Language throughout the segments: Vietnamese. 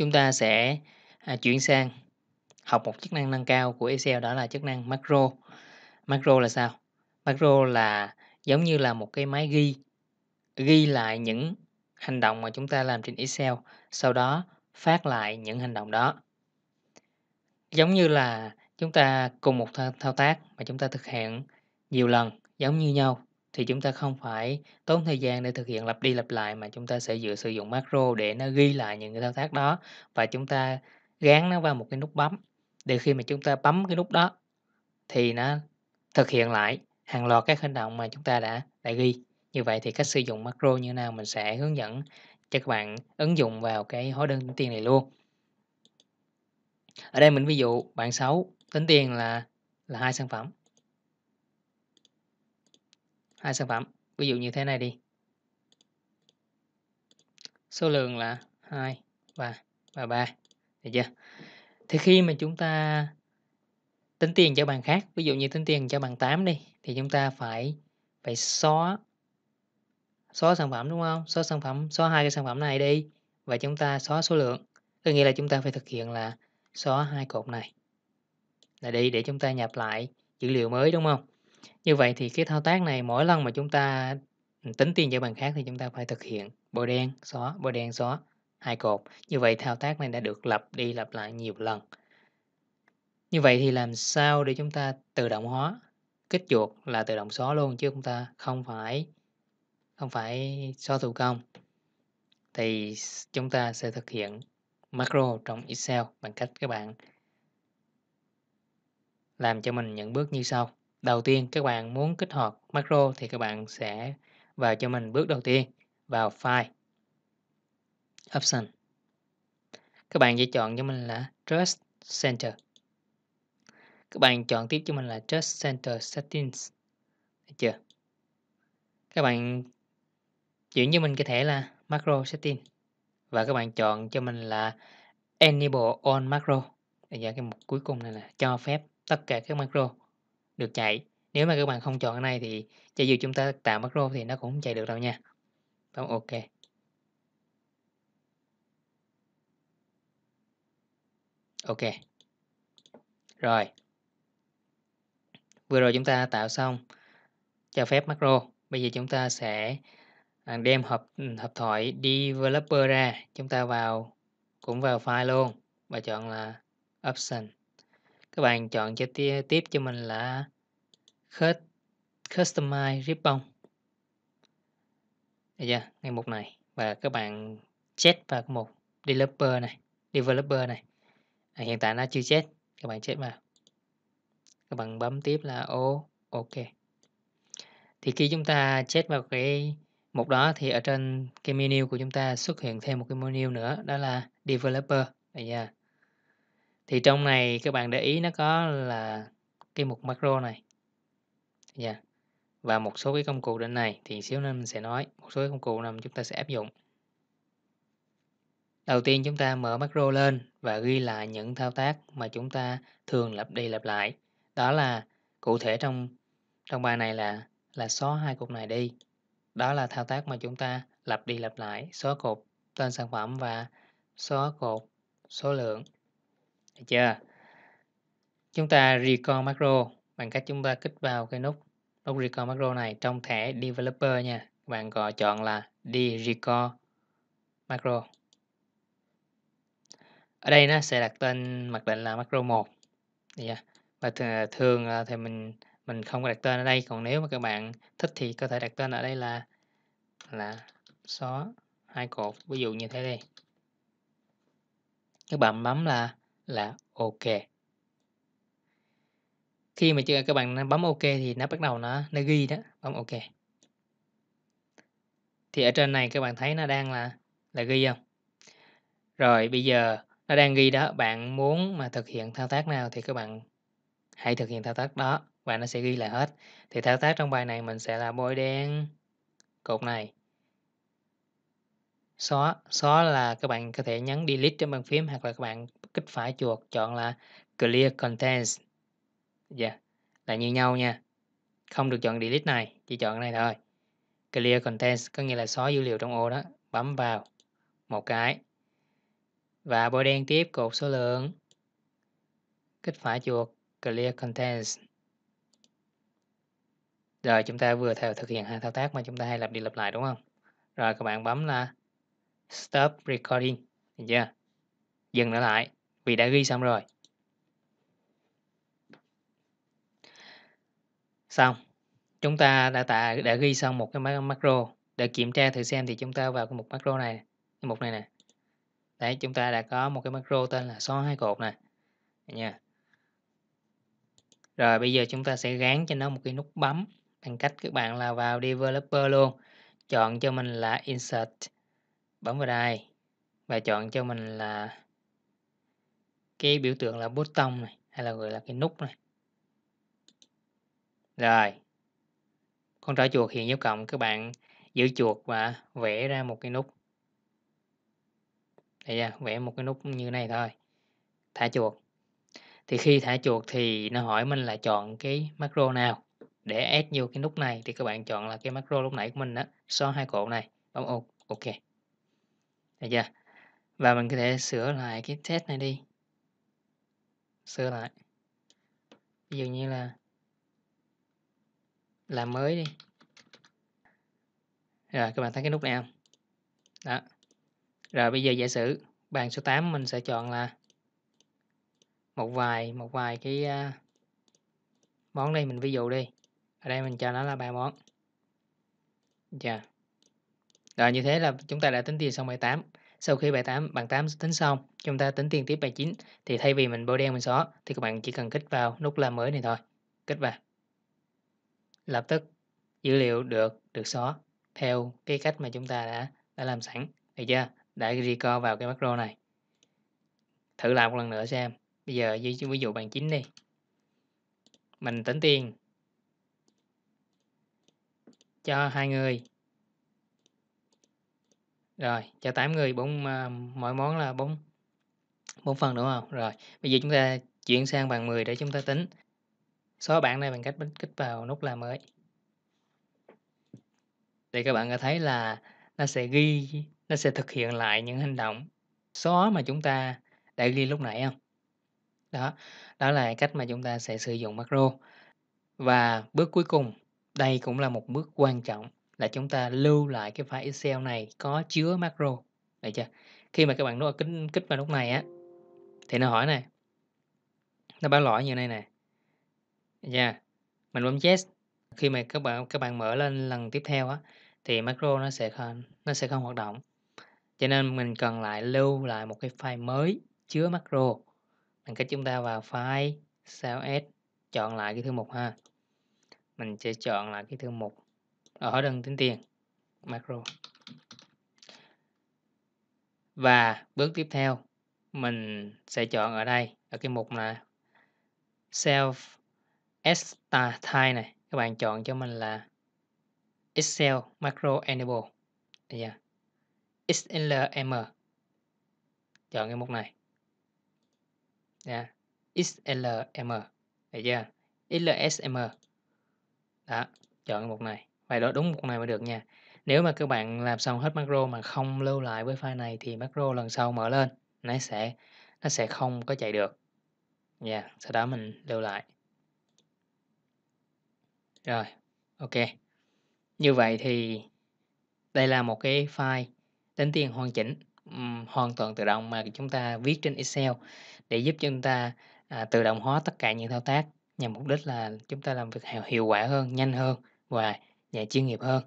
Chúng ta sẽ à, chuyển sang học một chức năng nâng cao của Excel đó là chức năng macro. Macro là sao? Macro là giống như là một cái máy ghi ghi lại những hành động mà chúng ta làm trên Excel, sau đó phát lại những hành động đó. Giống như là chúng ta cùng một thao tác mà chúng ta thực hiện nhiều lần giống như nhau thì chúng ta không phải tốn thời gian để thực hiện lặp đi lặp lại mà chúng ta sẽ dựa sử dụng macro để nó ghi lại những cái thao tác đó và chúng ta gán nó vào một cái nút bấm để khi mà chúng ta bấm cái nút đó thì nó thực hiện lại hàng loạt các hành động mà chúng ta đã đã ghi như vậy thì cách sử dụng macro như nào mình sẽ hướng dẫn cho các bạn ứng dụng vào cái hóa đơn tính tiền này luôn ở đây mình ví dụ bạn 6 tính tiền là là hai sản phẩm hai sản phẩm ví dụ như thế này đi số lượng là 2 và và 3 được chưa thì khi mà chúng ta tính tiền cho bàn khác ví dụ như tính tiền cho bàn 8 đi thì chúng ta phải phải xóa xóa sản phẩm đúng không xóa sản phẩm xóa hai cái sản phẩm này đi và chúng ta xóa số lượng có nghĩa là chúng ta phải thực hiện là xóa hai cột này là đi để chúng ta nhập lại dữ liệu mới đúng không như vậy thì cái thao tác này mỗi lần mà chúng ta ừ, tính tiền cho bàn khác thì chúng ta phải thực hiện bôi đen, xóa, bôi đen, xóa hai cột. Như vậy thao tác này đã được lặp đi lặp lại nhiều lần. Như vậy thì làm sao để chúng ta tự động hóa kích chuột là tự động xóa luôn chứ chúng ta không phải không phải xóa thủ công thì chúng ta sẽ thực hiện macro trong Excel bằng cách các bạn làm cho mình những bước như sau đầu tiên các bạn muốn kích hoạt macro thì các bạn sẽ vào cho mình bước đầu tiên vào file option các bạn sẽ chọn cho mình là trust center các bạn chọn tiếp cho mình là trust center settings được chưa các bạn chuyển cho mình cái thẻ là macro Settings và các bạn chọn cho mình là enable on macro đây là cái mục cuối cùng này là cho phép tất cả các macro được chạy nếu mà các bạn không chọn cái này thì cho dù chúng ta tạo macro thì nó cũng không chạy được đâu nha bấm vâng, ok ok rồi vừa rồi chúng ta tạo xong cho phép macro bây giờ chúng ta sẽ à, đem hộp ừ, hộp thoại developer ra chúng ta vào cũng vào file luôn và chọn là option các bạn chọn cho tiếp cho mình là Customize Ribbon Được chưa? Ngay mục này và các bạn chết vào mục developer này developer này à, hiện tại nó chưa chết các bạn chết vào các bạn bấm tiếp là ô ok thì khi chúng ta chết vào cái mục đó thì ở trên cái menu của chúng ta xuất hiện thêm một cái menu nữa đó là developer bây giờ thì trong này các bạn để ý nó có là cái mục macro này yeah. Dạ. và một số cái công cụ trên này thì xíu nữa mình sẽ nói một số công cụ nào chúng ta sẽ áp dụng đầu tiên chúng ta mở macro lên và ghi lại những thao tác mà chúng ta thường lặp đi lặp lại đó là cụ thể trong trong bài này là là xóa hai cột này đi đó là thao tác mà chúng ta lặp đi lặp lại xóa cột tên sản phẩm và xóa cột số lượng được chưa? Chúng ta record macro bằng cách chúng ta kích vào cái nút nút record macro này trong thẻ developer nha. bạn gọi chọn là đi record macro. Ở đây nó sẽ đặt tên mặc định là macro 1. Yeah. Và thường à, thì mình mình không có đặt tên ở đây còn nếu mà các bạn thích thì có thể đặt tên ở đây là là xóa hai cột ví dụ như thế đi các bạn bấm là là ok khi mà các bạn bấm ok thì nó bắt đầu nó nó ghi đó bấm ok thì ở trên này các bạn thấy nó đang là là ghi không rồi bây giờ nó đang ghi đó bạn muốn mà thực hiện thao tác nào thì các bạn hãy thực hiện thao tác đó và nó sẽ ghi lại hết thì thao tác trong bài này mình sẽ là bôi đen cột này Xóa, xóa là các bạn có thể nhấn delete trên bàn phím hoặc là các bạn kích phải chuột chọn là clear contents. Yeah, dạ, là như nhau nha. Không được chọn delete này, chỉ chọn cái này thôi. Clear contents có nghĩa là xóa dữ liệu trong ô đó, bấm vào một cái. Và bôi đen tiếp cột số lượng. Kích phải chuột clear contents. Rồi chúng ta vừa theo thực hiện hai thao tác mà chúng ta hay lặp đi lặp lại đúng không? Rồi các bạn bấm là stop recording được dạ. chưa dừng nó lại vì đã ghi xong rồi xong chúng ta đã tạ đã ghi xong một cái macro để kiểm tra thử xem thì chúng ta vào cái mục macro này cái mục này nè đấy chúng ta đã có một cái macro tên là xóa hai cột nè nha dạ. rồi bây giờ chúng ta sẽ gán cho nó một cái nút bấm bằng cách các bạn là vào developer luôn chọn cho mình là insert bấm vào đây và chọn cho mình là cái biểu tượng là button này hay là gọi là cái nút này rồi con trỏ chuột hiện dấu cộng các bạn giữ chuột và vẽ ra một cái nút đây ra vẽ một cái nút như này thôi thả chuột thì khi thả chuột thì nó hỏi mình là chọn cái macro nào để add vô cái nút này thì các bạn chọn là cái macro lúc nãy của mình đó xóa hai cột này bấm ok được chưa? Và mình có thể sửa lại cái test này đi. Sửa lại. Ví dụ như là làm mới đi. Rồi các bạn thấy cái nút này không? Đó. Rồi bây giờ giả sử bàn số 8 mình sẽ chọn là một vài một vài cái à, món đây mình ví dụ đi. Ở đây mình cho nó là ba món. Dạ. Yeah. Rồi như thế là chúng ta đã tính tiền xong bài 8. Sau khi bài 8 bằng 8 tính xong, chúng ta tính tiền tiếp bài 9 thì thay vì mình bôi đen mình xóa thì các bạn chỉ cần kích vào nút làm mới này thôi. Kích vào. Lập tức dữ liệu được được xóa theo cái cách mà chúng ta đã đã làm sẵn, được chưa? Đã record vào cái macro này. Thử làm một lần nữa xem. Bây giờ ví dụ bằng 9 đi. Mình tính tiền cho hai người rồi, cho 8 người, bốn, à, mỗi món là bốn, bốn phần, đúng không? Rồi, bây giờ chúng ta chuyển sang bàn 10 để chúng ta tính. Xóa bảng này bằng cách bấm kích vào nút làm mới. Thì các bạn có thấy là nó sẽ ghi, nó sẽ thực hiện lại những hành động xóa mà chúng ta đã ghi lúc nãy không? Đó, đó là cách mà chúng ta sẽ sử dụng macro. Và bước cuối cùng, đây cũng là một bước quan trọng là chúng ta lưu lại cái file Excel này có chứa macro. Được chưa? Khi mà các bạn nó kích, kích vào nút này á, thì nó hỏi này. Nó báo lỗi như này nè. nha. Yeah. Mình bấm yes. Khi mà các bạn các bạn mở lên lần tiếp theo á thì macro nó sẽ không nó sẽ không hoạt động. Cho nên mình cần lại lưu lại một cái file mới chứa macro. Bằng cách chúng ta vào file sao S chọn lại cái thư mục ha. Mình sẽ chọn lại cái thư mục ở đơn tính tiền macro và bước tiếp theo mình sẽ chọn ở đây ở cái mục là self style này các bạn chọn cho mình là Excel macro enable yeah. XLM chọn cái mục này yeah. XLM Thấy chưa? XLSM đó chọn cái mục này phải đó đúng một này mới được nha. Nếu mà các bạn làm xong hết macro mà không lưu lại với file này thì macro lần sau mở lên nó sẽ nó sẽ không có chạy được. Nha, dạ, yeah, sau đó mình lưu lại. Rồi, ok. Như vậy thì đây là một cái file tính tiền hoàn chỉnh um, hoàn toàn tự động mà chúng ta viết trên Excel để giúp chúng ta à, tự động hóa tất cả những thao tác nhằm mục đích là chúng ta làm việc hiệu quả hơn, nhanh hơn và và dạ, chuyên nghiệp hơn.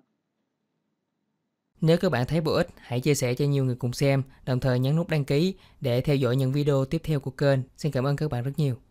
Nếu các bạn thấy bổ ích, hãy chia sẻ cho nhiều người cùng xem, đồng thời nhấn nút đăng ký để theo dõi những video tiếp theo của kênh. Xin cảm ơn các bạn rất nhiều.